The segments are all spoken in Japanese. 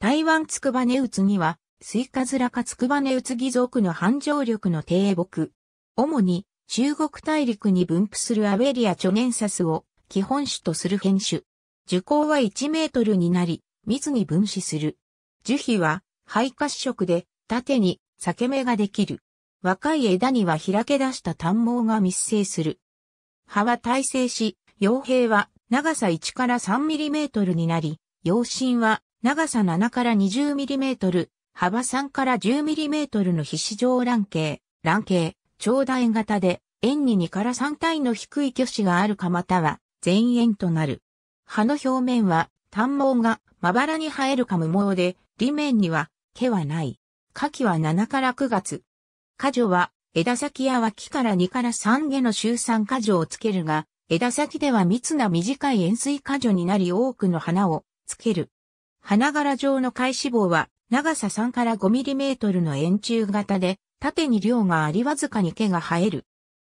台湾つくばねうつには、スイカズラかつくばねうつ義族の繁盛力の低木。主に、中国大陸に分布するアベリアチョネンサスを基本種とする変種。樹高は1メートルになり、密に分子する。樹皮は、肺褐色で、縦に裂け目ができる。若い枝には開け出した短毛が密生する。葉は耐性し、葉兵は長さ1から3ミリメートルになり、葉身は長さ7から 20mm、幅3から 10mm の皮脂状卵形、卵形、長大型で、円に2から3体の低い巨子があるかまたは、全円となる。葉の表面は、単毛がまばらに生えるか無毛で、裏面には毛はない。夏季は7から9月。果樹は枝先や脇から2から3下の周3果樹をつけるが、枝先では密な短い円錐果樹になり多くの花をつける。花柄状の開始棒は長さ3から 5mm の円柱型で縦に量がありわずかに毛が生える。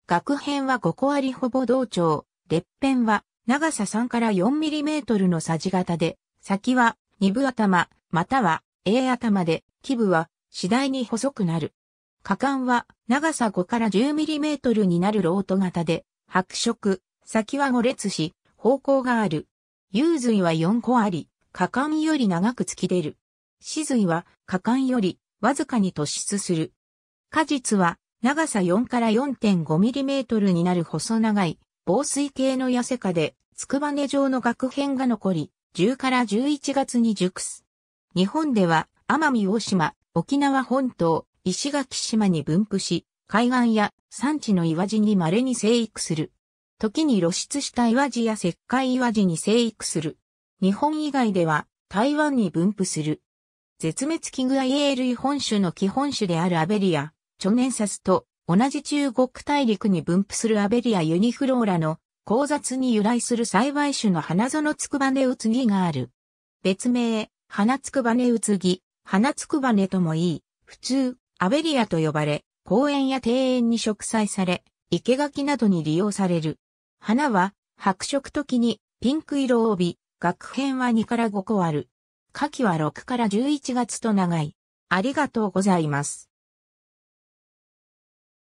額辺は5個ありほぼ同調。列辺は長さ3から 4mm のさじ型で、先は2部頭、または A 頭で、基部は次第に細くなる。果敢は長さ5から 10mm になるロート型で、白色、先は5列し、方向がある。幽髄は4個あり、果敢より長く突き出る。死髄は果敢よりわずかに突出する。果実は長さ4から4 5トルになる細長い防水系の痩せ化で、つくばね状の額片が残り、10から11月に熟す。日本では奄美大島、沖縄本島、石垣島に分布し、海岸や山地の岩地に稀に生育する。時に露出した岩地や石灰岩地に生育する。日本以外では台湾に分布する。絶滅危惧イル類本種の基本種であるアベリア、チョネンサスと同じ中国大陸に分布するアベリアユニフローラの交雑に由来する栽培種の花園つくばねうつぎがある。別名、花つくばねうつぎ、花つくばねともいい、普通、アベリアと呼ばれ、公園や庭園に植栽され、生け垣などに利用される。花は、白色時にピンク色を帯び、学編は2から5個ある。夏季は6から11月と長い。ありがとうございます。